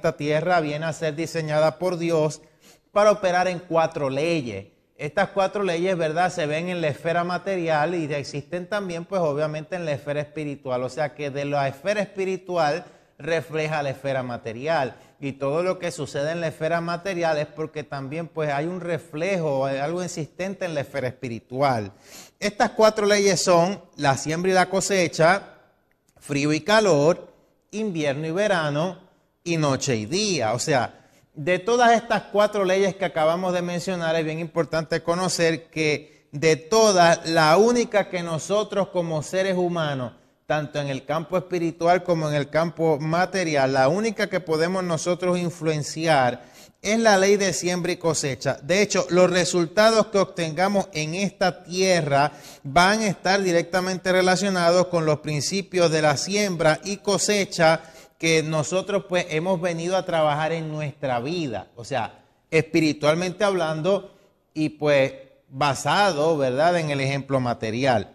esta tierra viene a ser diseñada por Dios para operar en cuatro leyes. Estas cuatro leyes, ¿verdad? Se ven en la esfera material y existen también, pues obviamente, en la esfera espiritual. O sea que de la esfera espiritual refleja la esfera material. Y todo lo que sucede en la esfera material es porque también pues hay un reflejo, algo insistente en la esfera espiritual. Estas cuatro leyes son la siembra y la cosecha, frío y calor, invierno y verano, y noche y día. O sea, de todas estas cuatro leyes que acabamos de mencionar, es bien importante conocer que de todas, la única que nosotros como seres humanos, tanto en el campo espiritual como en el campo material, la única que podemos nosotros influenciar es la ley de siembra y cosecha. De hecho, los resultados que obtengamos en esta tierra van a estar directamente relacionados con los principios de la siembra y cosecha que nosotros pues hemos venido a trabajar en nuestra vida, o sea, espiritualmente hablando y pues basado, ¿verdad?, en el ejemplo material.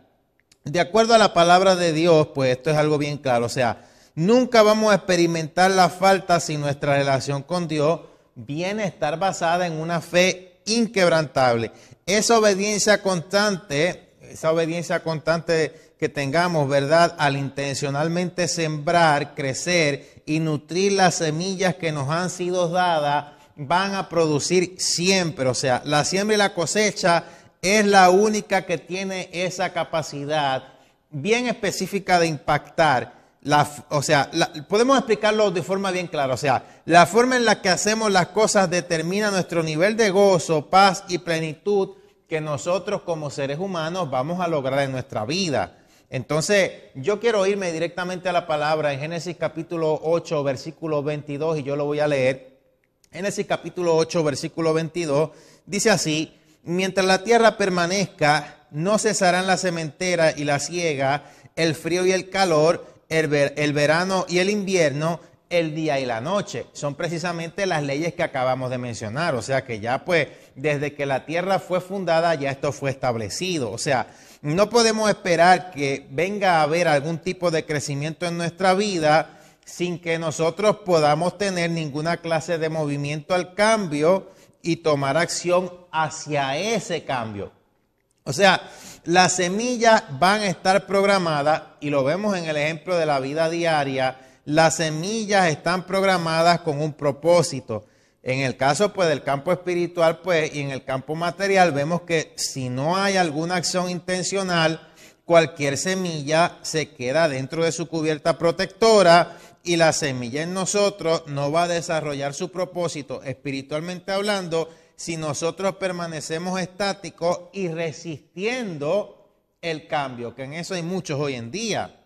De acuerdo a la palabra de Dios, pues esto es algo bien claro, o sea, nunca vamos a experimentar la falta si nuestra relación con Dios viene a estar basada en una fe inquebrantable. Esa obediencia constante esa obediencia constante que tengamos, ¿verdad? Al intencionalmente sembrar, crecer y nutrir las semillas que nos han sido dadas, van a producir siempre. O sea, la siembra y la cosecha es la única que tiene esa capacidad bien específica de impactar. La, o sea, podemos explicarlo de forma bien clara. O sea, la forma en la que hacemos las cosas determina nuestro nivel de gozo, paz y plenitud que nosotros como seres humanos vamos a lograr en nuestra vida. Entonces, yo quiero irme directamente a la palabra en Génesis capítulo 8, versículo 22, y yo lo voy a leer. Génesis capítulo 8, versículo 22, dice así, mientras la tierra permanezca, no cesarán la cementera y la siega, el frío y el calor, el verano y el invierno, el día y la noche. Son precisamente las leyes que acabamos de mencionar. O sea que ya pues desde que la tierra fue fundada ya esto fue establecido. O sea, no podemos esperar que venga a haber algún tipo de crecimiento en nuestra vida sin que nosotros podamos tener ninguna clase de movimiento al cambio y tomar acción hacia ese cambio. O sea, las semillas van a estar programadas y lo vemos en el ejemplo de la vida diaria las semillas están programadas con un propósito. En el caso pues del campo espiritual pues y en el campo material vemos que si no hay alguna acción intencional, cualquier semilla se queda dentro de su cubierta protectora y la semilla en nosotros no va a desarrollar su propósito espiritualmente hablando si nosotros permanecemos estáticos y resistiendo el cambio, que en eso hay muchos hoy en día.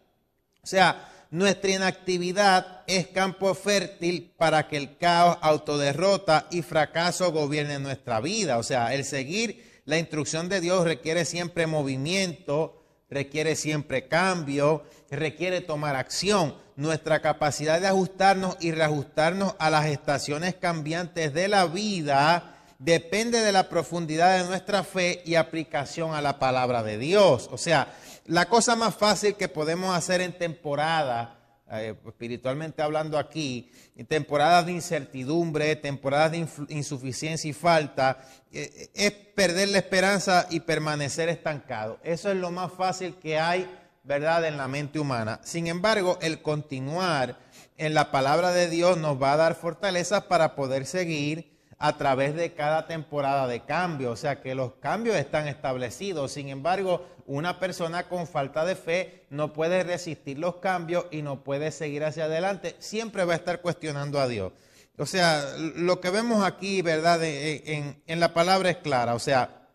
O sea, nuestra inactividad es campo fértil para que el caos, autoderrota y fracaso gobierne nuestra vida. O sea, el seguir la instrucción de Dios requiere siempre movimiento, requiere siempre cambio, requiere tomar acción. Nuestra capacidad de ajustarnos y reajustarnos a las estaciones cambiantes de la vida depende de la profundidad de nuestra fe y aplicación a la palabra de Dios. O sea, la cosa más fácil que podemos hacer en temporada, eh, espiritualmente hablando aquí, en temporadas de incertidumbre, temporadas de insuficiencia y falta, eh, eh, es perder la esperanza y permanecer estancado. Eso es lo más fácil que hay, ¿verdad?, en la mente humana. Sin embargo, el continuar en la palabra de Dios nos va a dar fortalezas para poder seguir a través de cada temporada de cambio, o sea que los cambios están establecidos. Sin embargo, una persona con falta de fe no puede resistir los cambios y no puede seguir hacia adelante, siempre va a estar cuestionando a Dios. O sea, lo que vemos aquí, ¿verdad? En, la palabra es clara, o sea,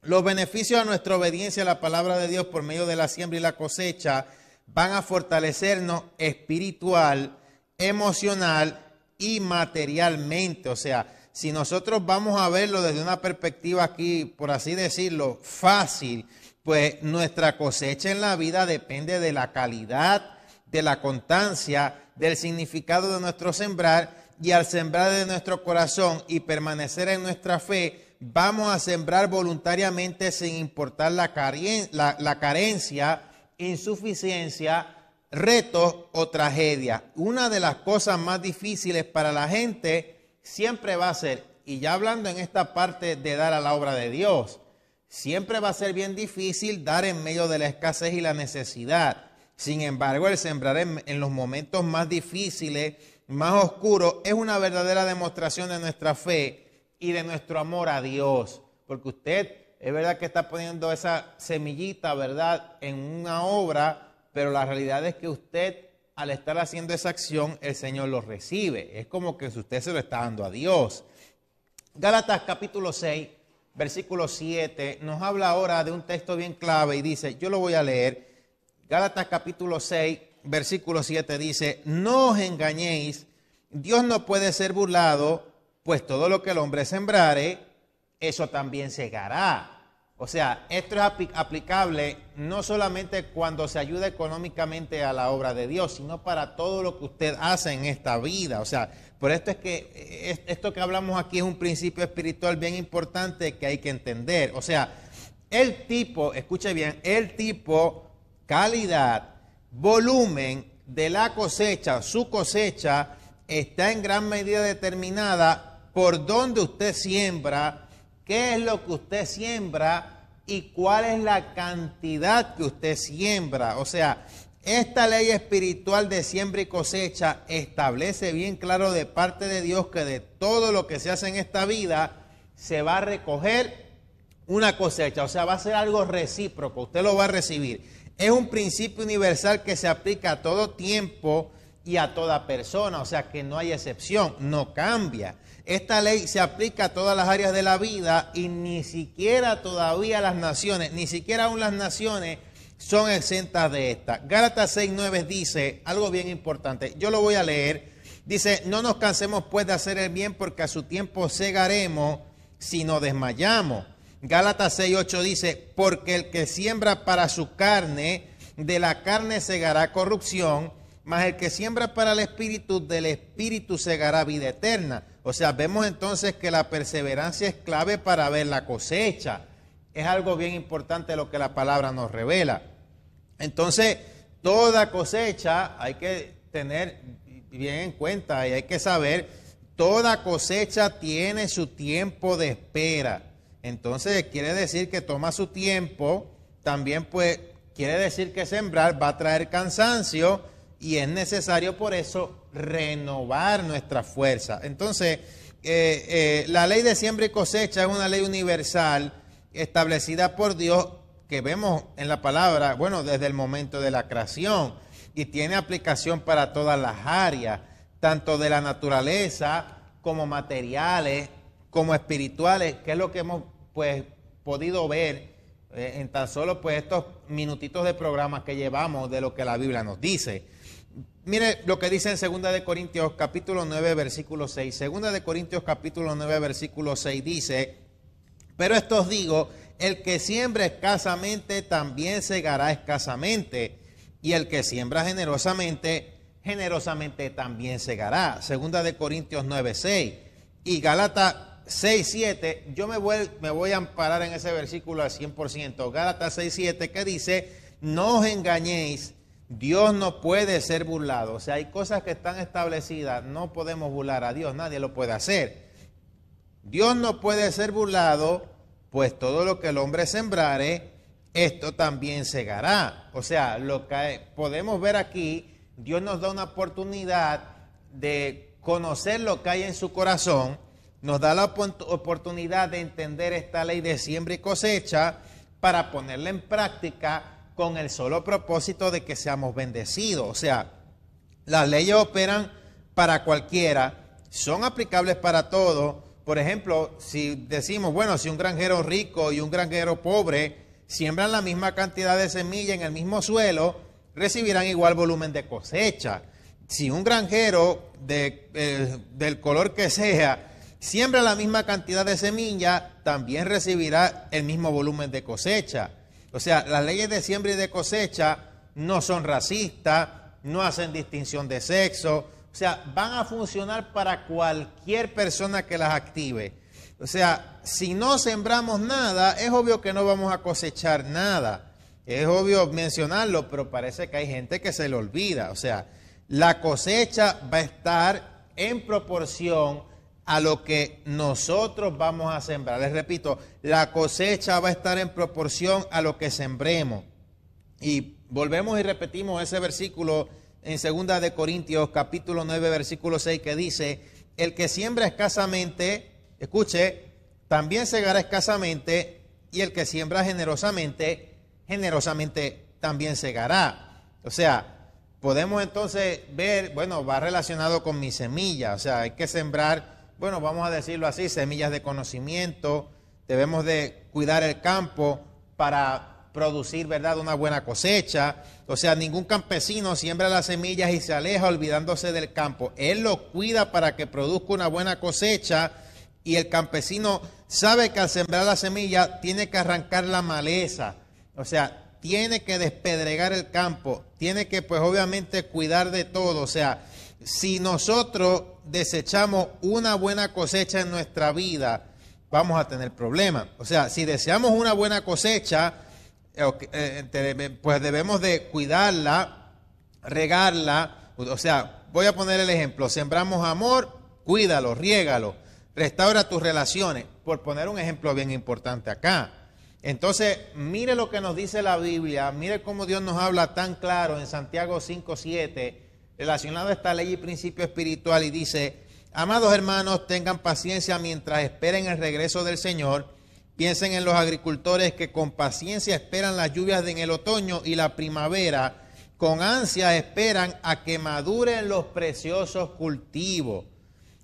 los beneficios a nuestra obediencia a la palabra de Dios por medio de la siembra y la cosecha van a fortalecernos espiritual, emocional y materialmente. O sea, si nosotros vamos a verlo desde una perspectiva aquí, por así decirlo, fácil, pues nuestra cosecha en la vida depende de la calidad, de la constancia, del significado de nuestro sembrar y al sembrar de nuestro corazón y permanecer en nuestra fe, vamos a sembrar voluntariamente sin importar la, la, carencia, insuficiencia, retos o tragedias. Una de las cosas más difíciles para la gente siempre va a ser, y ya hablando en esta parte de dar a la obra de Dios, siempre va a ser bien difícil dar en medio de la escasez y la necesidad. Sin embargo, el sembrar en, los momentos más difíciles, más oscuros, es una verdadera demostración de nuestra fe y de nuestro amor a Dios. Porque usted es verdad que está poniendo esa semillita, ¿verdad?, en una obra, pero la realidad es que usted al estar haciendo esa acción, el Señor lo recibe. Es como que usted se lo está dando a Dios. Gálatas capítulo 6, versículo 7, nos habla ahora de un texto bien clave y dice, yo lo voy a leer. Gálatas capítulo 6, versículo 7 dice, no os engañéis, Dios no puede ser burlado, pues todo lo que el hombre sembrare, eso también segará. O sea, esto es aplicable no solamente cuando se ayuda económicamente a la obra de Dios, sino para todo lo que usted hace en esta vida. O sea, por esto es que eh, esto que hablamos aquí es un principio espiritual bien importante que hay que entender. O sea, el tipo, escuche bien, el tipo, calidad, volumen de la cosecha, su cosecha, está en gran medida determinada por dónde usted siembra qué es lo que usted siembra y cuál es la cantidad que usted siembra. O sea, esta ley espiritual de siembra y cosecha establece bien claro de parte de Dios que de todo lo que se hace en esta vida se va a recoger una cosecha, o sea, va a ser algo recíproco, usted lo va a recibir. Es un principio universal que se aplica a todo tiempo y a toda persona, o sea que no hay excepción, no cambia. Esta ley se aplica a todas las áreas de la vida y ni siquiera todavía las naciones, ni siquiera aún las naciones son exentas de esta. Gálatas 6.9 dice algo bien importante. Yo lo voy a leer. Dice, no nos cansemos pues de hacer el bien porque a su tiempo segaremos si no desmayamos. Gálatas 6.8 dice, porque el que siembra para su carne, de la carne segará corrupción, mas el que siembra para el espíritu, del espíritu segará vida eterna. O sea, vemos entonces que la perseverancia es clave para ver la cosecha. Es algo bien importante lo que la palabra nos revela. Entonces, toda cosecha hay que tener bien en cuenta y hay que saber, toda cosecha tiene su tiempo de espera. Entonces, quiere decir que toma su tiempo, también pues quiere decir que sembrar va a traer cansancio y es necesario por eso renovar nuestra fuerza. Entonces, eh, eh, la ley de siembra y cosecha es una ley universal establecida por Dios que vemos en la palabra, bueno, desde el momento de la creación y tiene aplicación para todas las áreas, tanto de la naturaleza como materiales, como espirituales, que es lo que hemos pues podido ver eh, en tan solo pues estos minutitos de programa que llevamos de lo que la Biblia nos dice. Mire lo que dice en 2 de Corintios capítulo 9 versículo 6. 2 de Corintios capítulo 9 versículo 6 dice, "Pero esto os digo, el que siembra escasamente también segará escasamente, y el que siembra generosamente generosamente también segará." 2 de Corintios 9 6 y Galata 6 7, yo me voy, me voy a amparar en ese versículo al 100%. Galata 6 7 que dice, "No os engañéis, Dios no puede ser burlado. O sea, hay cosas que están establecidas. No podemos burlar a Dios. Nadie lo puede hacer. Dios no puede ser burlado, pues todo lo que el hombre sembrare, esto también segará. O sea, lo que podemos ver aquí, Dios nos da una oportunidad de conocer lo que hay en su corazón. Nos da la oportunidad de entender esta ley de siembra y cosecha para ponerla en práctica con el solo propósito de que seamos bendecidos. O sea, las leyes operan para cualquiera, son aplicables para todos. Por ejemplo, si decimos, bueno, si un granjero rico y un granjero pobre siembran la misma cantidad de semilla en el mismo suelo, recibirán igual volumen de cosecha. Si un granjero eh, del color que sea siembra la misma cantidad de semilla, también recibirá el mismo volumen de cosecha. O sea, las leyes de siembra y de cosecha no son racistas, no hacen distinción de sexo, o sea, van a funcionar para cualquier persona que las active. O sea, si no sembramos nada, es obvio que no vamos a cosechar nada. Es obvio mencionarlo, pero parece que hay gente que se le olvida. O sea, la cosecha va a estar en proporción a lo que nosotros vamos a sembrar. Les repito, la cosecha va a estar en proporción a lo que sembremos. Y volvemos y repetimos ese versículo en segunda de Corintios capítulo 9 versículo 6 que dice, el que siembra escasamente, escuche, también segará escasamente y el que siembra generosamente, generosamente también segará. O sea, podemos entonces ver, bueno, va relacionado con mi semilla, o sea, hay que sembrar bueno, vamos a decirlo así, semillas de conocimiento, debemos de cuidar el campo para producir, ¿verdad?, una buena cosecha. O sea, ningún campesino siembra las semillas y se aleja olvidándose del campo. Él lo cuida para que produzca una buena cosecha y el campesino sabe que al sembrar la semilla tiene que arrancar la maleza. O sea, tiene que despedregar el campo, tiene que pues obviamente cuidar de todo. O sea, si nosotros desechamos una buena cosecha en nuestra vida, vamos a tener problemas. O sea, si deseamos una buena cosecha, eh, eh, eh, pues debemos de cuidarla, regarla. O sea, voy a poner el ejemplo. Sembramos amor, cuídalo, riégalo, restaura tus relaciones, por poner un ejemplo bien importante acá. Entonces, mire lo que nos dice la Biblia, mire cómo Dios nos habla tan claro en Santiago 5.7. 7 relacionado a esta ley y principio espiritual y dice, amados hermanos, tengan paciencia mientras esperen el regreso del Señor. Piensen en los agricultores que con paciencia esperan las lluvias en el otoño y la primavera. Con ansia esperan a que maduren los preciosos cultivos.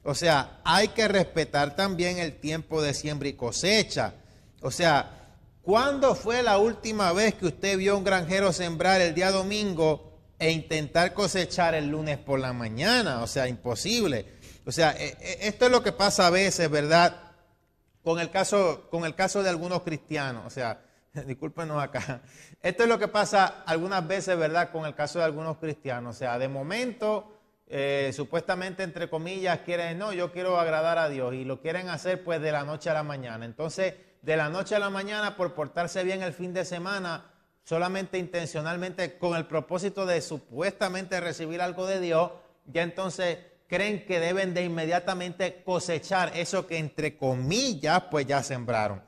O sea, hay que respetar también el tiempo de siembra y cosecha. O sea, ¿cuándo fue la última vez que usted vio a un granjero sembrar el día domingo e intentar cosechar el lunes por la mañana. O sea, imposible. O sea, e, e, esto es lo que pasa a veces, ¿verdad? Con el caso, con el caso de algunos cristianos. O sea, discúlpenos acá. Esto es lo que pasa algunas veces, ¿verdad? Con el caso de algunos cristianos. O sea, de momento, eh, supuestamente, entre comillas, quieren, no, yo quiero agradar a Dios. Y lo quieren hacer pues de la noche a la mañana. Entonces, de la noche a la mañana, por portarse bien el fin de semana, solamente intencionalmente con el propósito de supuestamente recibir algo de Dios, ya entonces creen que deben de inmediatamente cosechar eso que entre comillas pues ya sembraron.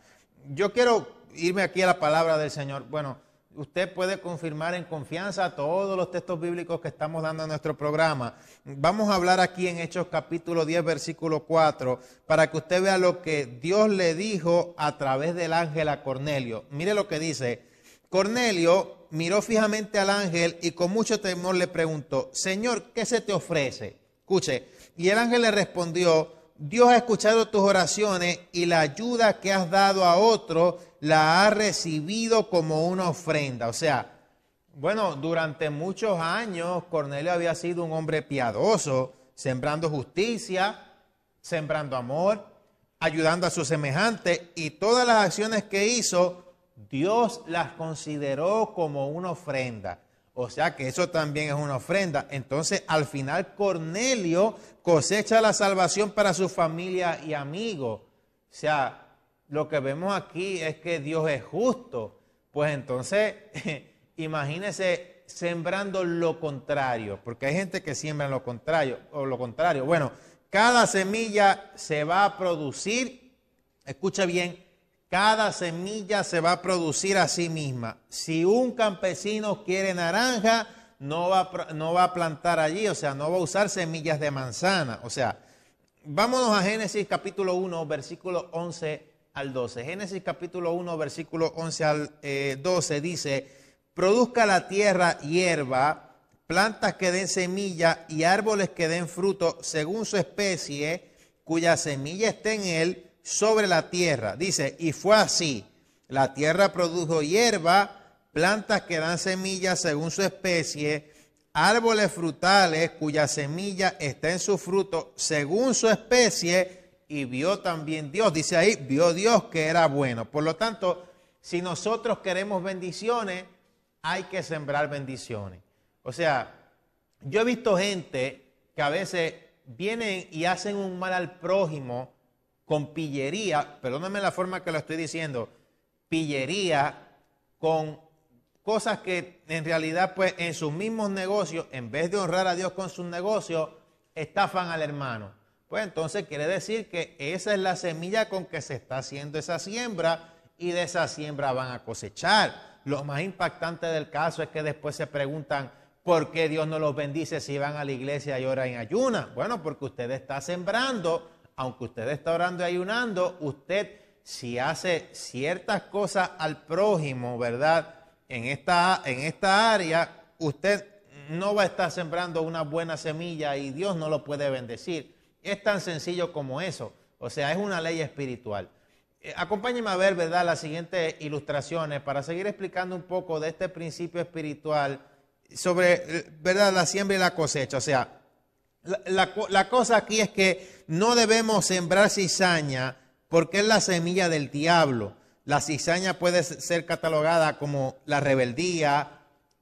Yo quiero irme aquí a la palabra del Señor. Bueno, usted puede confirmar en confianza todos los textos bíblicos que estamos dando en nuestro programa. Vamos a hablar aquí en Hechos capítulo 10, versículo 4, para que usted vea lo que Dios le dijo a través del ángel a Cornelio. Mire lo que dice, Cornelio miró fijamente al ángel y con mucho temor le preguntó, Señor, ¿qué se te ofrece? Escuche, y el ángel le respondió, Dios ha escuchado tus oraciones y la ayuda que has dado a otro la ha recibido como una ofrenda. O sea, bueno, durante muchos años Cornelio había sido un hombre piadoso, sembrando justicia, sembrando amor, ayudando a su semejante y todas las acciones que hizo Dios las consideró como una ofrenda. O sea que eso también es una ofrenda. Entonces, al final, Cornelio cosecha la salvación para su familia y amigos. O sea, lo que vemos aquí es que Dios es justo. Pues entonces, imagínese sembrando lo contrario, porque hay gente que siembra lo contrario o lo contrario. Bueno, cada semilla se va a producir, escucha bien, cada semilla se va a producir a sí misma. Si un campesino quiere naranja, no va, a, no va a plantar allí, o sea, no va a usar semillas de manzana. O sea, vámonos a Génesis capítulo 1, versículo 11 al 12. Génesis capítulo 1, versículo 11 al 12 eh, dice, produzca la tierra hierba, plantas que den semilla y árboles que den fruto según su especie, cuya semilla esté en él sobre la tierra. Dice, y fue así. La tierra produjo hierba, plantas que dan semillas según su especie, árboles frutales cuya semilla está en su fruto según su especie, y vio también Dios. Dice ahí, vio Dios que era bueno. Por lo tanto, si nosotros queremos bendiciones, hay que sembrar bendiciones. O sea, yo he visto gente que a veces vienen y hacen un mal al prójimo con pillería, perdónenme la forma que lo estoy diciendo, pillería con cosas que en realidad pues en sus mismos negocios, en vez de honrar a Dios con sus negocios, estafan al hermano. Pues entonces quiere decir que esa es la semilla con que se está haciendo esa siembra y de esa siembra van a cosechar. Lo más impactante del caso es que después se preguntan, ¿por qué Dios no los bendice si van a la iglesia y oran en ayuna? Bueno, porque usted está sembrando aunque usted está orando y ayunando, usted si hace ciertas cosas al prójimo, ¿verdad? En esta, en esta área, usted no va a estar sembrando una buena semilla y Dios no lo puede bendecir. Es tan sencillo como eso. O sea, es una ley espiritual. Eh, acompáñeme acompáñenme a ver, ¿verdad?, las siguientes ilustraciones para seguir explicando un poco de este principio espiritual sobre, eh, ¿verdad?, la siembra y la cosecha. O sea, la, cosa aquí es que no debemos sembrar cizaña porque es la semilla del diablo. La cizaña puede ser catalogada como la rebeldía,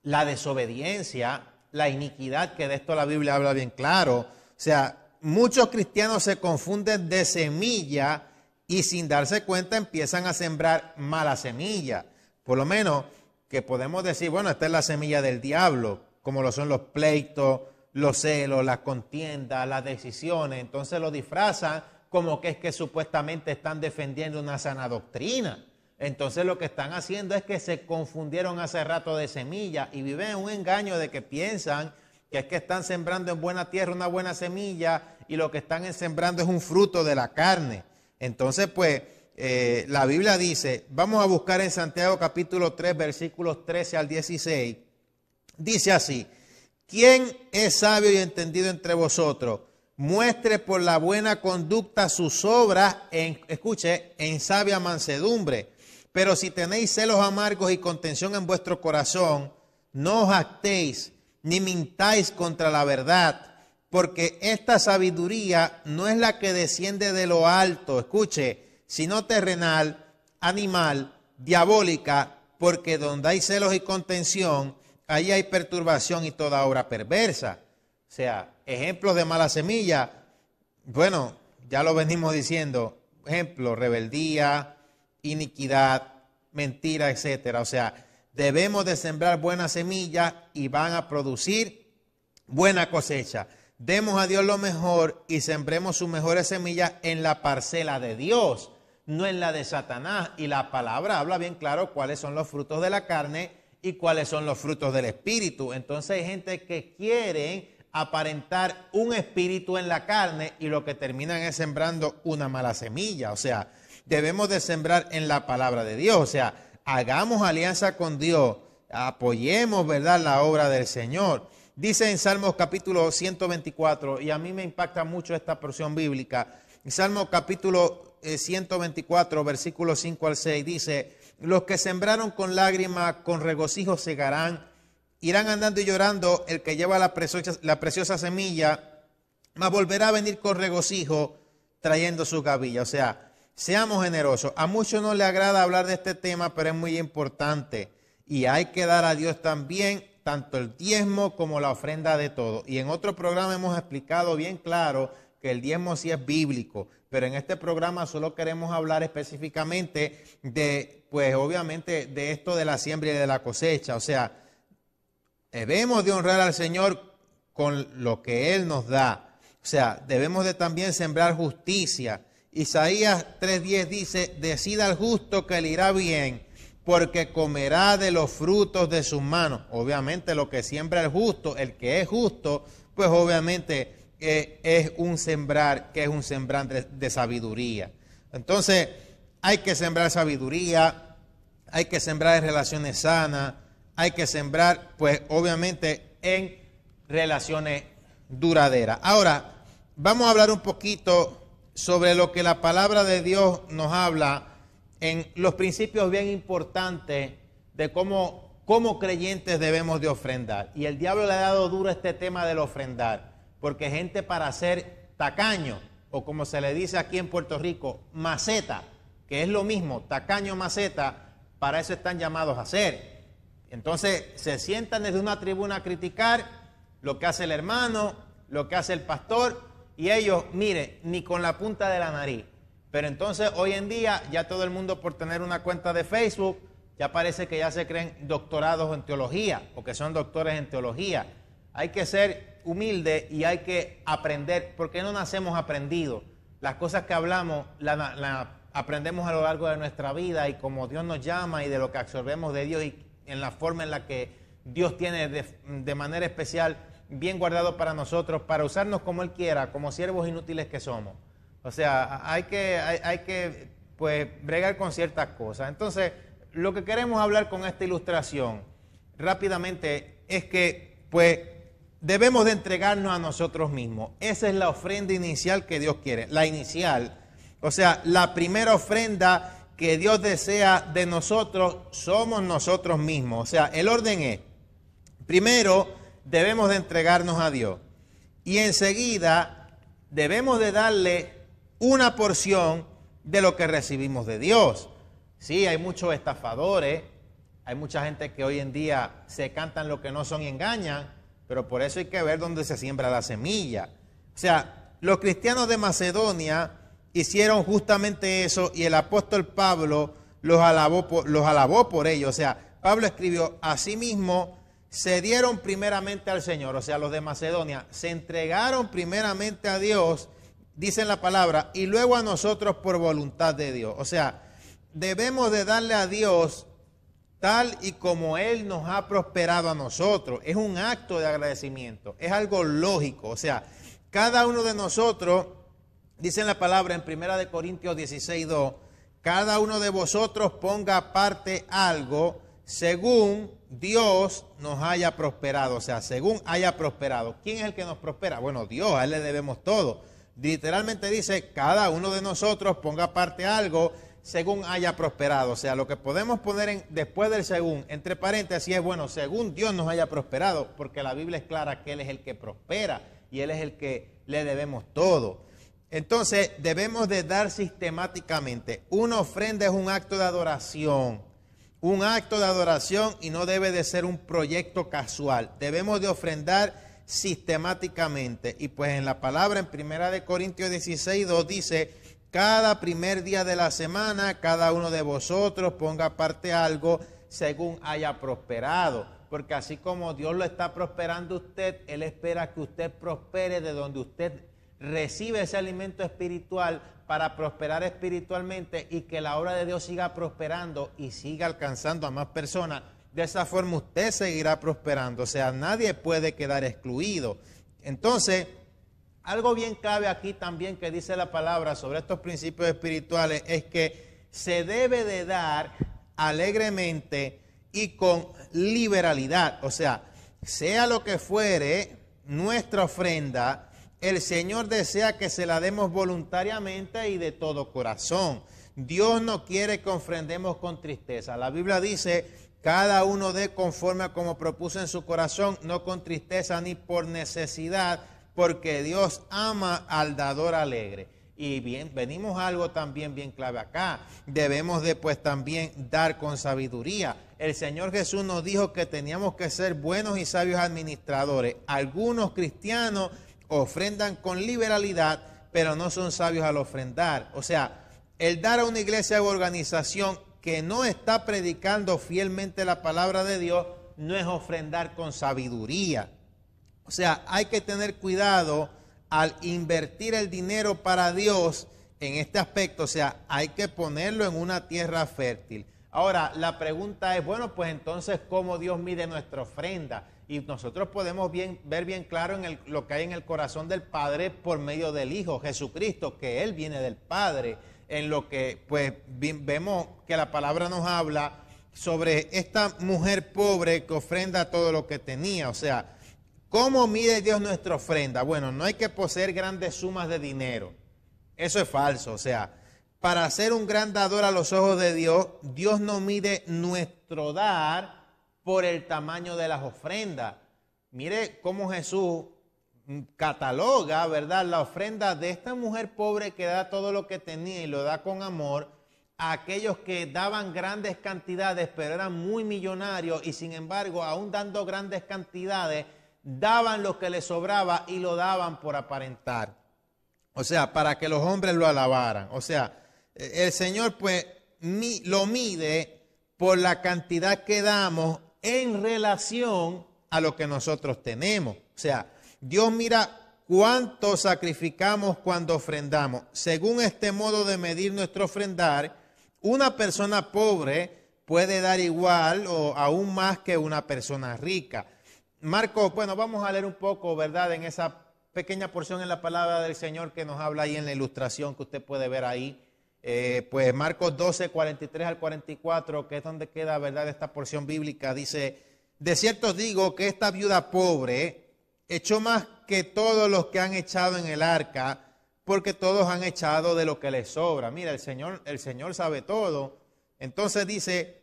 la desobediencia, la iniquidad, que de esto la Biblia habla bien claro. O sea, muchos cristianos se confunden de semilla y sin darse cuenta empiezan a sembrar mala semilla. Por lo menos que podemos decir, bueno, esta es la semilla del diablo, como lo son los pleitos, los celos, las contiendas, las decisiones. Entonces lo disfrazan como que es que supuestamente están defendiendo una sana doctrina. Entonces lo que están haciendo es que se confundieron hace rato de semilla y viven un engaño de que piensan que es que están sembrando en buena tierra una buena semilla y lo que están sembrando es un fruto de la carne. Entonces, pues, eh, la Biblia dice, vamos a buscar en Santiago capítulo 3, versículos 13 al 16, dice así, ¿Quién es sabio y entendido entre vosotros? Muestre por la buena conducta sus obras, en, escuche, en sabia mansedumbre. Pero si tenéis celos amargos y contención en vuestro corazón, no os actéis ni mintáis contra la verdad, porque esta sabiduría no es la que desciende de lo alto, escuche, sino terrenal, animal, diabólica, porque donde hay celos y contención, Ahí hay perturbación y toda obra perversa. O sea, ejemplos de mala semilla, bueno, ya lo venimos diciendo, ejemplo, rebeldía, iniquidad, mentira, etcétera. O sea, debemos de sembrar buena semilla y van a producir buena cosecha. Demos a Dios lo mejor y sembremos sus mejores semillas en la parcela de Dios, no en la de Satanás. Y la palabra habla bien claro cuáles son los frutos de la carne y cuáles son los frutos del Espíritu. Entonces hay gente que quiere aparentar un espíritu en la carne y lo que terminan es sembrando una mala semilla. O sea, debemos de sembrar en la palabra de Dios. O sea, hagamos alianza con Dios, apoyemos, ¿verdad?, la obra del Señor. Dice en Salmos capítulo 124, y a mí me impacta mucho esta porción bíblica, en Salmos capítulo 124, versículos 5 al 6, dice, los que sembraron con lágrimas, con regocijo segarán, irán andando y llorando el que lleva la preciosa, la preciosa semilla, mas volverá a venir con regocijo trayendo su gavilla. O sea, seamos generosos. A muchos no le agrada hablar de este tema, pero es muy importante. Y hay que dar a Dios también tanto el diezmo como la ofrenda de todo. Y en otro programa hemos explicado bien claro que el diezmo sí es bíblico, pero en este programa solo queremos hablar específicamente de, pues obviamente, de esto de la siembra y de la cosecha. O sea, debemos de honrar al Señor con lo que Él nos da. O sea, debemos de también sembrar justicia. Isaías 3:10 dice, decida al justo que le irá bien, porque comerá de los frutos de sus manos. Obviamente lo que siembra el justo, el que es justo, pues obviamente que es un sembrar, que es un sembrante de sabiduría. Entonces, hay que sembrar sabiduría, hay que sembrar en relaciones sanas, hay que sembrar, pues obviamente, en relaciones duraderas. Ahora, vamos a hablar un poquito sobre lo que la palabra de Dios nos habla en los principios bien importantes de cómo, cómo creyentes debemos de ofrendar. Y el diablo le ha dado duro este tema del ofrendar. Porque gente para hacer tacaño, o como se le dice aquí en Puerto Rico, maceta, que es lo mismo, tacaño, maceta, para eso están llamados a ser. Entonces se sientan desde una tribuna a criticar lo que hace el hermano, lo que hace el pastor, y ellos, miren, ni con la punta de la nariz. Pero entonces hoy en día ya todo el mundo por tener una cuenta de Facebook, ya parece que ya se creen doctorados en teología o que son doctores en teología. Hay que ser humilde y hay que aprender, porque no nacemos aprendidos. Las cosas que hablamos las aprendemos a lo largo de nuestra vida y como Dios nos llama y de lo que absorbemos de Dios y en la forma en la que Dios tiene de, manera especial bien guardado para nosotros, para usarnos como Él quiera, como siervos inútiles que somos. O sea, hay que, hay que pues, bregar con ciertas cosas. Entonces, lo que queremos hablar con esta ilustración rápidamente es que, pues, debemos de entregarnos a nosotros mismos. Esa es la ofrenda inicial que Dios quiere, la inicial. O sea, la primera ofrenda que Dios desea de nosotros somos nosotros mismos. O sea, el orden es, primero debemos de entregarnos a Dios y enseguida debemos de darle una porción de lo que recibimos de Dios. Sí, hay muchos estafadores, hay mucha gente que hoy en día se cantan lo que no son y engañan, pero por eso hay que ver dónde se siembra la semilla. O sea, los cristianos de Macedonia hicieron justamente eso y el apóstol Pablo los alabó por, los ello. O sea, Pablo escribió, mismo, se dieron primeramente al Señor, o sea, los de Macedonia, se entregaron primeramente a Dios, dicen la palabra, y luego a nosotros por voluntad de Dios. O sea, debemos de darle a Dios tal y como Él nos ha prosperado a nosotros. Es un acto de agradecimiento, es algo lógico. O sea, cada uno de nosotros, dice en la palabra en 1 Corintios 16, 2, cada uno de vosotros ponga aparte algo según Dios nos haya prosperado, o sea, según haya prosperado. ¿Quién es el que nos prospera? Bueno, Dios, a Él le debemos todo. Literalmente dice, cada uno de nosotros ponga aparte algo según haya prosperado. O sea, lo que podemos poner en, después del según, entre paréntesis, es bueno, según Dios nos haya prosperado, porque la Biblia es clara que Él es el que prospera y Él es el que le debemos todo. Entonces, debemos de dar sistemáticamente. Una ofrenda es un acto de adoración. Un acto de adoración y no debe de ser un proyecto casual. Debemos de ofrendar sistemáticamente. Y pues en la palabra en Primera de Corintios 16, 2 dice, cada primer día de la semana, cada uno de vosotros ponga aparte algo según haya prosperado. Porque así como Dios lo está prosperando usted, Él espera que usted prospere de donde usted recibe ese alimento espiritual para prosperar espiritualmente y que la obra de Dios siga prosperando y siga alcanzando a más personas. De esa forma usted seguirá prosperando. O sea, nadie puede quedar excluido. Entonces, algo bien clave aquí también que dice la palabra sobre estos principios espirituales es que se debe de dar alegremente y con liberalidad. O sea, sea lo que fuere nuestra ofrenda, el Señor desea que se la demos voluntariamente y de todo corazón. Dios no quiere que ofrendemos con tristeza. La Biblia dice, cada uno dé conforme a como propuso en su corazón, no con tristeza ni por necesidad, porque Dios ama al dador alegre. Y bien, venimos a algo también bien clave acá. Debemos después también dar con sabiduría. El Señor Jesús nos dijo que teníamos que ser buenos y sabios administradores. Algunos cristianos ofrendan con liberalidad, pero no son sabios al ofrendar. O sea, el dar a una iglesia u organización que no está predicando fielmente la palabra de Dios no es ofrendar con sabiduría. O sea, hay que tener cuidado al invertir el dinero para Dios en este aspecto. O sea, hay que ponerlo en una tierra fértil. Ahora, la pregunta es, bueno, pues entonces, ¿cómo Dios mide nuestra ofrenda? Y nosotros podemos ver bien claro en lo que hay en el corazón del Padre por medio del Hijo, Jesucristo, que Él viene del Padre, en lo que pues vemos que la palabra nos habla sobre esta mujer pobre que ofrenda todo lo que tenía. O sea, ¿Cómo mide Dios nuestra ofrenda? Bueno, no hay que poseer grandes sumas de dinero. Eso es falso. O sea, para ser un gran dador a los ojos de Dios, Dios no mide nuestro dar por el tamaño de las ofrendas. Mire cómo Jesús cataloga, ¿verdad?, la ofrenda de esta mujer pobre que da todo lo que tenía y lo da con amor a aquellos que daban grandes cantidades, pero eran muy millonarios y sin embargo, aún dando grandes cantidades, daban lo que les sobraba y lo daban por aparentar. O sea, para que los hombres lo alabaran. O sea, eh, el Señor pues lo mide por la cantidad que damos en relación a lo que nosotros tenemos. O sea, Dios mira cuánto sacrificamos cuando ofrendamos. Según este modo de medir nuestro ofrendar, una persona pobre puede dar igual o aún más que una persona rica. Marcos, bueno, vamos a leer un poco, ¿verdad? En esa pequeña porción en la palabra del Señor que nos habla ahí en la ilustración que usted puede ver ahí. Eh, pues Marcos 12, 43 al 44, que es donde queda, ¿verdad? Esta porción bíblica dice, de cierto digo que esta viuda pobre echó más que todos los que han echado en el arca, porque todos han echado de lo que les sobra. Mira, el Señor, el Señor sabe todo. Entonces dice,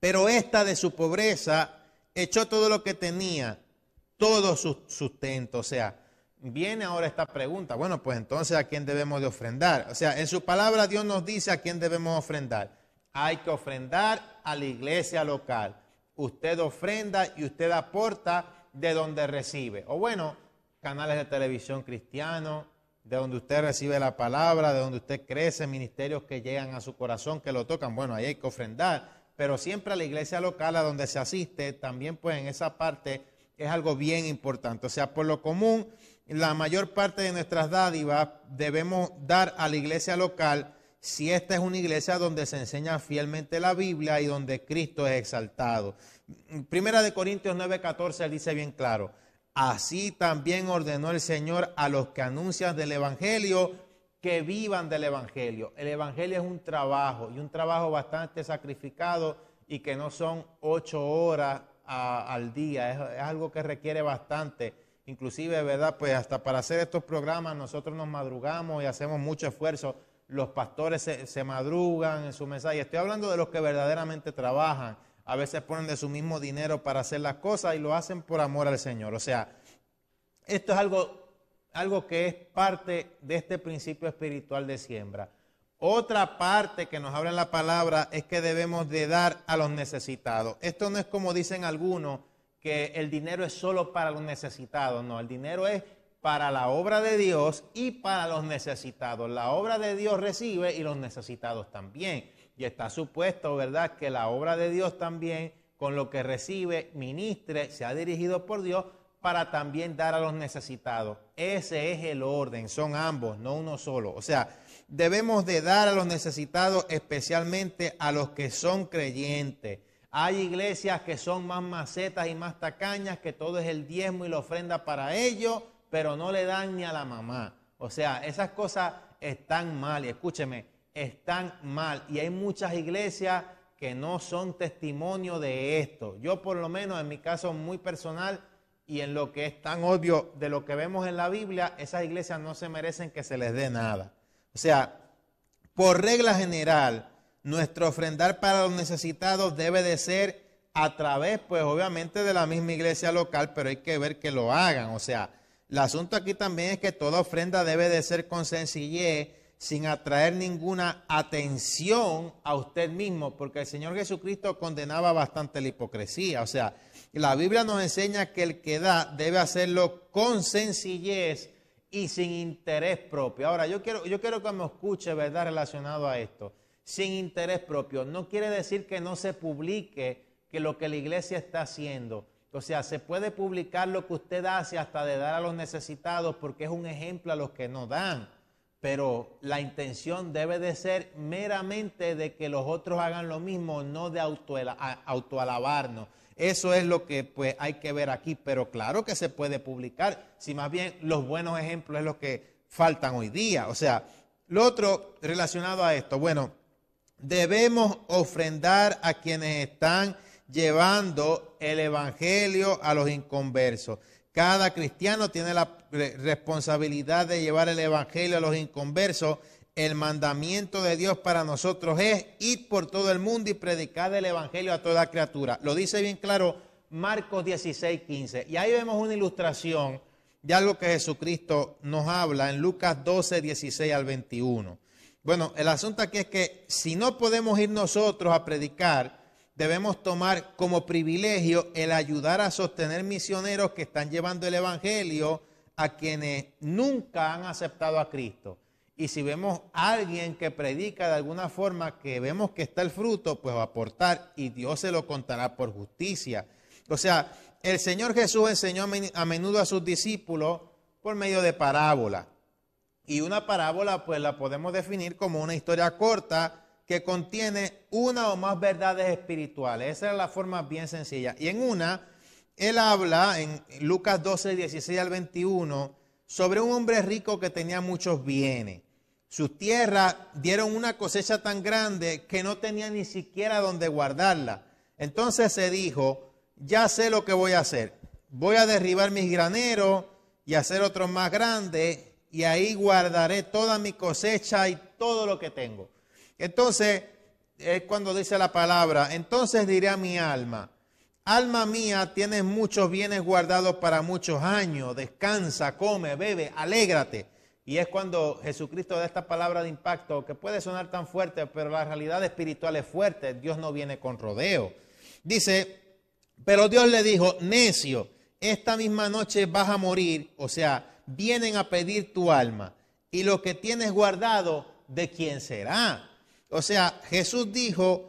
pero esta de su pobreza echó todo lo que tenía, todo su sustento. O sea, viene ahora esta pregunta, bueno, pues entonces a quién debemos de ofrendar. O sea, en su palabra Dios nos dice a quién debemos ofrendar. Hay que ofrendar a la iglesia local. Usted ofrenda y usted aporta de donde recibe. O bueno, canales de televisión cristianos, de donde usted recibe la palabra, de donde usted crece, ministerios que llegan a su corazón, que lo tocan. Bueno, ahí hay que ofrendar pero siempre a la iglesia local a donde se asiste, también pues en esa parte es algo bien importante. O sea, por lo común, la mayor parte de nuestras dádivas debemos dar a la iglesia local si esta es una iglesia donde se enseña fielmente la Biblia y donde Cristo es exaltado. Primera de Corintios 9:14 dice bien claro, así también ordenó el Señor a los que anuncian del Evangelio que vivan del Evangelio. El Evangelio es un trabajo y un trabajo bastante sacrificado y que no son ocho horas al día, es, algo que requiere bastante. Inclusive, ¿verdad? Pues hasta para hacer estos programas nosotros nos madrugamos y hacemos mucho esfuerzo. Los pastores se, madrugan en su mensaje. Estoy hablando de los que verdaderamente trabajan. A veces ponen de su mismo dinero para hacer las cosas y lo hacen por amor al Señor. O sea, esto es algo algo que es parte de este principio espiritual de siembra. Otra parte que nos habla en la palabra es que debemos de dar a los necesitados. Esto no es como dicen algunos, que el dinero es solo para los necesitados, no, el dinero es para la obra de Dios y para los necesitados. La obra de Dios recibe y los necesitados también. Y está supuesto, ¿verdad?, que la obra de Dios también, con lo que recibe, ministre, sea dirigido por Dios para también dar a los necesitados. Ese es el orden, son ambos, no uno solo. O sea, debemos de dar a los necesitados, especialmente a los que son creyentes. Hay iglesias que son más macetas y más tacañas, que todo es el diezmo y la ofrenda para ellos, pero no le dan ni a la mamá. O sea, esas cosas están mal, y escúcheme, están mal. Y hay muchas iglesias que no son testimonio de esto. Yo por lo menos en mi caso muy personal, y en lo que es tan obvio de lo que vemos en la Biblia, esas iglesias no se merecen que se les dé nada. O sea, por regla general, nuestro ofrendar para los necesitados debe de ser a través, pues obviamente, de la misma iglesia local, pero hay que ver que lo hagan. O sea, el asunto aquí también es que toda ofrenda debe de ser con sencillez, sin atraer ninguna atención a usted mismo, porque el Señor Jesucristo condenaba bastante la hipocresía. O sea, la Biblia nos enseña que el que da debe hacerlo con sencillez y sin interés propio. Ahora, yo quiero, yo quiero que me escuche, ¿verdad?, relacionado a esto. Sin interés propio. No quiere decir que no se publique que lo que la iglesia está haciendo. O sea, se puede publicar lo que usted hace hasta de dar a los necesitados porque es un ejemplo a los que no dan. Pero la intención debe de ser meramente de que los otros hagan lo mismo, no de autoalabarnos. Eso es lo que pues hay que ver aquí, pero claro que se puede publicar, si más bien los buenos ejemplos es lo que faltan hoy día. O sea, lo otro relacionado a esto, bueno, debemos ofrendar a quienes están llevando el evangelio a los inconversos. Cada cristiano tiene la responsabilidad de llevar el evangelio a los inconversos el mandamiento de Dios para nosotros es ir por todo el mundo y predicar el Evangelio a toda criatura. Lo dice bien claro Marcos 16, 15. Y ahí vemos una ilustración de algo que Jesucristo nos habla en Lucas 12, 16 al 21. Bueno, el asunto aquí es que si no podemos ir nosotros a predicar, debemos tomar como privilegio el ayudar a sostener misioneros que están llevando el Evangelio a quienes nunca han aceptado a Cristo. Y si vemos a alguien que predica de alguna forma que vemos que está el fruto, pues va a aportar y Dios se lo contará por justicia. O sea, el Señor Jesús enseñó a menudo a sus discípulos por medio de parábola. Y una parábola pues la podemos definir como una historia corta que contiene una o más verdades espirituales. Esa es la forma bien sencilla. Y en una, él habla en Lucas 12, 16 al 21 sobre un hombre rico que tenía muchos bienes. Sus tierras dieron una cosecha tan grande que no tenía ni siquiera donde guardarla. Entonces se dijo, ya sé lo que voy a hacer. Voy a derribar mis graneros y hacer otros más grandes y ahí guardaré toda mi cosecha y todo lo que tengo. Entonces, es cuando dice la palabra, entonces diré a mi alma, alma mía, tienes muchos bienes guardados para muchos años, descansa, come, bebe, alégrate. Y es cuando Jesucristo da esta palabra de impacto que puede sonar tan fuerte, pero la realidad espiritual es fuerte. Dios no viene con rodeo. Dice, pero Dios le dijo, necio, esta misma noche vas a morir. O sea, vienen a pedir tu alma. Y lo que tienes guardado, ¿de quién será? O sea, Jesús dijo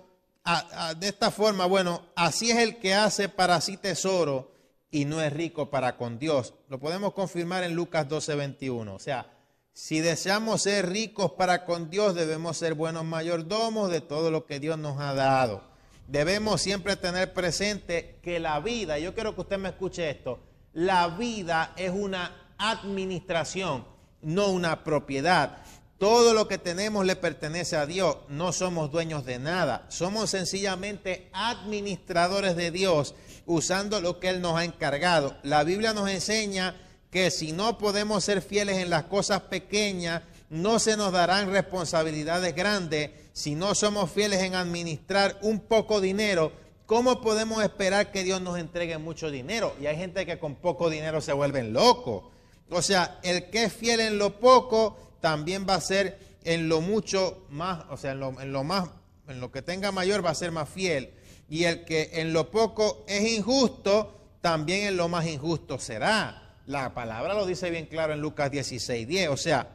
de esta forma, bueno, así es el que hace para sí tesoro y no es rico para con Dios. Lo podemos confirmar en Lucas 12.21 O sea, si deseamos ser ricos para con Dios, debemos ser buenos mayordomos de todo lo que Dios nos ha dado. Debemos siempre tener presente que la vida, yo quiero que usted me escuche esto, la vida es una administración, no una propiedad. Todo lo que tenemos le pertenece a Dios, no somos dueños de nada, somos sencillamente administradores de Dios usando lo que Él nos ha encargado. La Biblia nos enseña que si no podemos ser fieles en las cosas pequeñas, no se nos darán responsabilidades grandes. Si no somos fieles en administrar un poco dinero, ¿cómo podemos esperar que Dios nos entregue mucho dinero? Y hay gente que con poco dinero se vuelven locos. O sea, el que es fiel en lo poco, también va a ser en lo mucho más, o sea, en lo, en lo más, en lo que tenga mayor va a ser más fiel. Y el que en lo poco es injusto, también en lo más injusto será. La palabra lo dice bien claro en Lucas 16, 10. O sea,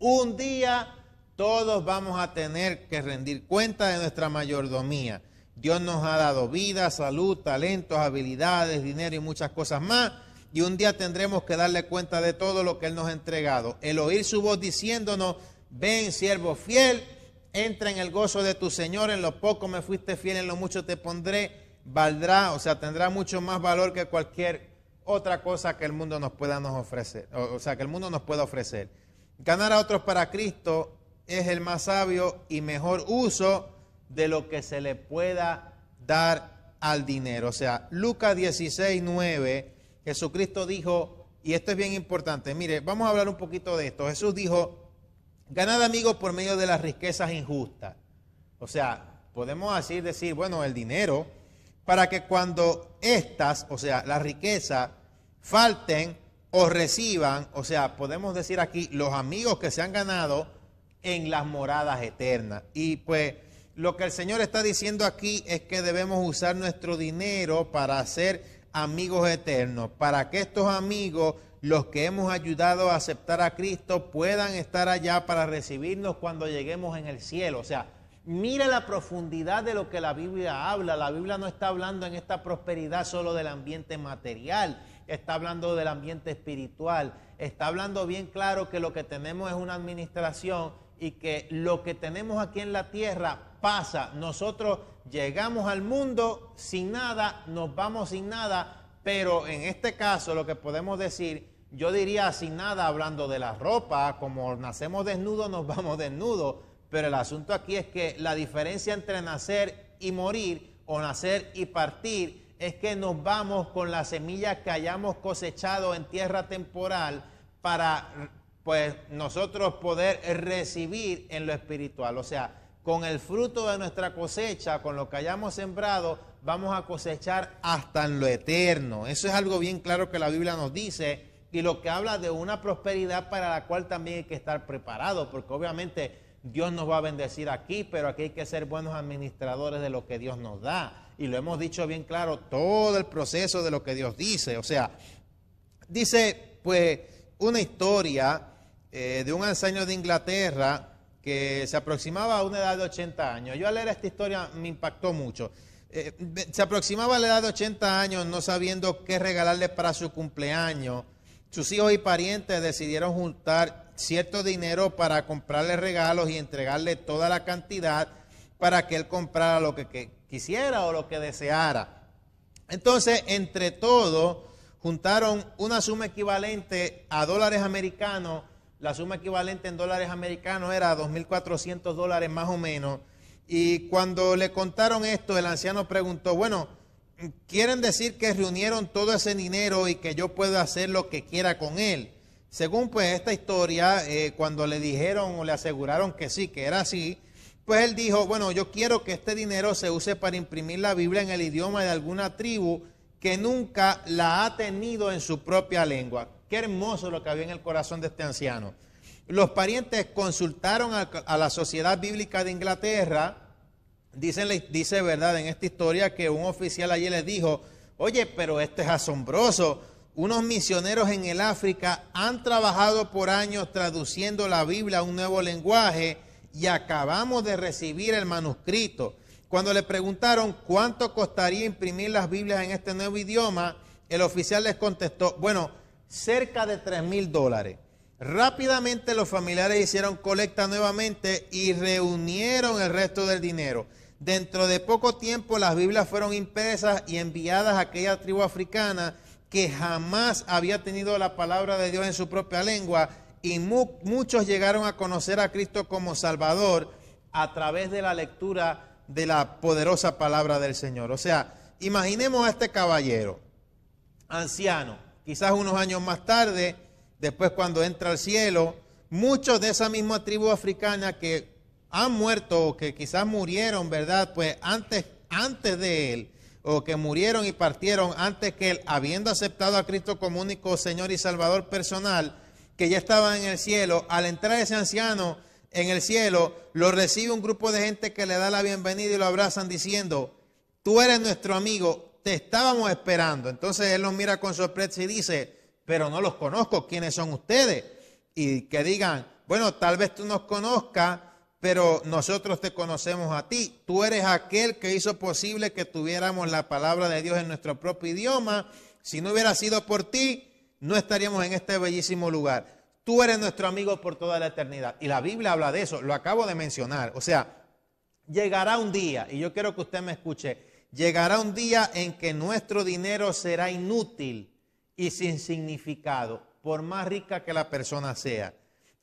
un día todos vamos a tener que rendir cuenta de nuestra mayordomía. Dios nos ha dado vida, salud, talentos, habilidades, dinero y muchas cosas más. Y un día tendremos que darle cuenta de todo lo que Él nos ha entregado. El oír su voz diciéndonos, ven siervo fiel, entra en el gozo de tu Señor, en lo poco me fuiste fiel, en lo mucho te pondré, valdrá, o sea, tendrá mucho más valor que cualquier otra cosa que el mundo nos pueda nos ofrecer, o, sea, que el mundo nos pueda ofrecer. Ganar a otros para Cristo es el más sabio y mejor uso de lo que se le pueda dar al dinero. O sea, Lucas 16, 9, Jesucristo dijo, y esto es bien importante, mire, vamos a hablar un poquito de esto. Jesús dijo, ganad amigos por medio de las riquezas injustas. O sea, podemos así decir, bueno, el dinero, para que cuando estas, o sea, la riqueza, falten o reciban, o sea, podemos decir aquí, los amigos que se han ganado en las moradas eternas. Y pues lo que el Señor está diciendo aquí es que debemos usar nuestro dinero para ser amigos eternos, para que estos amigos, los que hemos ayudado a aceptar a Cristo, puedan estar allá para recibirnos cuando lleguemos en el cielo. O sea, Mira la profundidad de lo que la Biblia habla. La Biblia no está hablando en esta prosperidad solo del ambiente material, está hablando del ambiente espiritual. Está hablando bien claro que lo que tenemos es una administración y que lo que tenemos aquí en la tierra pasa. Nosotros llegamos al mundo sin nada, nos vamos sin nada, pero en este caso lo que podemos decir, yo diría sin nada hablando de la ropa, como nacemos desnudos, nos vamos desnudos pero el asunto aquí es que la diferencia entre nacer y morir o nacer y partir es que nos vamos con la semilla que hayamos cosechado en tierra temporal para pues nosotros poder recibir en lo espiritual. O sea, con el fruto de nuestra cosecha, con lo que hayamos sembrado, vamos a cosechar hasta en lo eterno. Eso es algo bien claro que la Biblia nos dice y lo que habla de una prosperidad para la cual también hay que estar preparado, porque obviamente Dios nos va a bendecir aquí, pero aquí hay que ser buenos administradores de lo que Dios nos da. Y lo hemos dicho bien claro, todo el proceso de lo que Dios dice. O sea, dice pues una historia eh, de un anciano de Inglaterra que se aproximaba a una edad de 80 años. Yo al leer esta historia me impactó mucho. Eh, se aproximaba a la edad de 80 años no sabiendo qué regalarle para su cumpleaños. Sus hijos y parientes decidieron juntar cierto dinero para comprarle regalos y entregarle toda la cantidad para que él comprara lo que, quisiera o lo que deseara. Entonces, entre todo, juntaron una suma equivalente a dólares americanos. La suma equivalente en dólares americanos era 2.400 dólares más o menos. Y cuando le contaron esto, el anciano preguntó, bueno, ¿quieren decir que reunieron todo ese dinero y que yo puedo hacer lo que quiera con él? Según pues esta historia, eh, cuando le dijeron o le aseguraron que sí, que era así, pues él dijo, bueno, yo quiero que este dinero se use para imprimir la Biblia en el idioma de alguna tribu que nunca la ha tenido en su propia lengua. Qué hermoso lo que había en el corazón de este anciano. Los parientes consultaron a, la Sociedad Bíblica de Inglaterra, dicen, dice verdad en esta historia que un oficial allí le dijo, oye, pero esto es asombroso, unos misioneros en el África han trabajado por años traduciendo la Biblia a un nuevo lenguaje y acabamos de recibir el manuscrito. Cuando le preguntaron cuánto costaría imprimir las Biblias en este nuevo idioma, el oficial les contestó, bueno, cerca de 3 mil dólares. Rápidamente los familiares hicieron colecta nuevamente y reunieron el resto del dinero. Dentro de poco tiempo las Biblias fueron impresas y enviadas a aquella tribu africana que jamás había tenido la palabra de Dios en su propia lengua y muchos llegaron a conocer a Cristo como Salvador a través de la lectura de la poderosa palabra del Señor. O sea, imaginemos a este caballero, anciano, quizás unos años más tarde, después cuando entra al cielo, muchos de esa misma tribu africana que han muerto o que quizás murieron, ¿verdad? Pues antes, antes de él, o que murieron y partieron antes que él, habiendo aceptado a Cristo como único Señor y Salvador personal, que ya estaba en el cielo, al entrar ese anciano en el cielo, lo recibe un grupo de gente que le da la bienvenida y lo abrazan diciendo, tú eres nuestro amigo, te estábamos esperando. Entonces él los mira con sorpresa y dice, pero no los conozco, ¿quiénes son ustedes? Y que digan, bueno, tal vez tú nos conozcas pero nosotros te conocemos a ti. Tú eres aquel que hizo posible que tuviéramos la palabra de Dios en nuestro propio idioma. Si no hubiera sido por ti, no estaríamos en este bellísimo lugar. Tú eres nuestro amigo por toda la eternidad. Y la Biblia habla de eso, lo acabo de mencionar. O sea, llegará un día, y yo quiero que usted me escuche, llegará un día en que nuestro dinero será inútil y sin significado, por más rica que la persona sea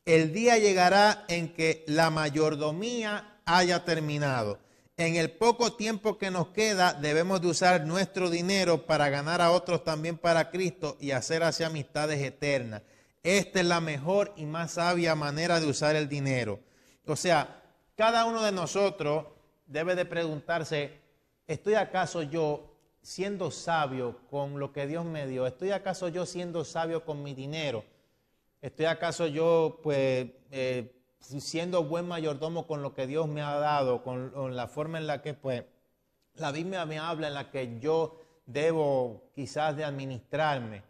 el día llegará en que la mayordomía haya terminado. En el poco tiempo que nos queda debemos de usar nuestro dinero para ganar a otros también para Cristo y hacer así amistades eternas. Esta es la mejor y más sabia manera de usar el dinero. O sea, cada uno de nosotros debe de preguntarse, ¿estoy acaso yo siendo sabio con lo que Dios me dio? ¿Estoy acaso yo siendo sabio con mi dinero? ¿Estoy acaso yo, pues, eh, siendo buen mayordomo con lo que Dios me ha dado, con, la forma en la que, pues, la Biblia me habla, en la que yo debo quizás de administrarme?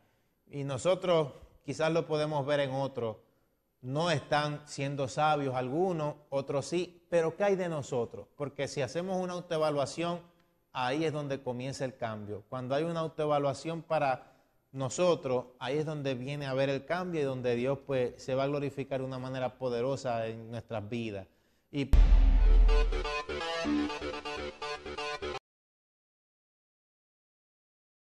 Y nosotros quizás lo podemos ver en otros. No están siendo sabios algunos, otros sí, pero ¿qué hay de nosotros? Porque si hacemos una autoevaluación, ahí es donde comienza el cambio. Cuando hay una autoevaluación para nosotros, ahí es donde viene a ver el cambio y donde Dios pues se va a glorificar de una manera poderosa en nuestras vidas. Y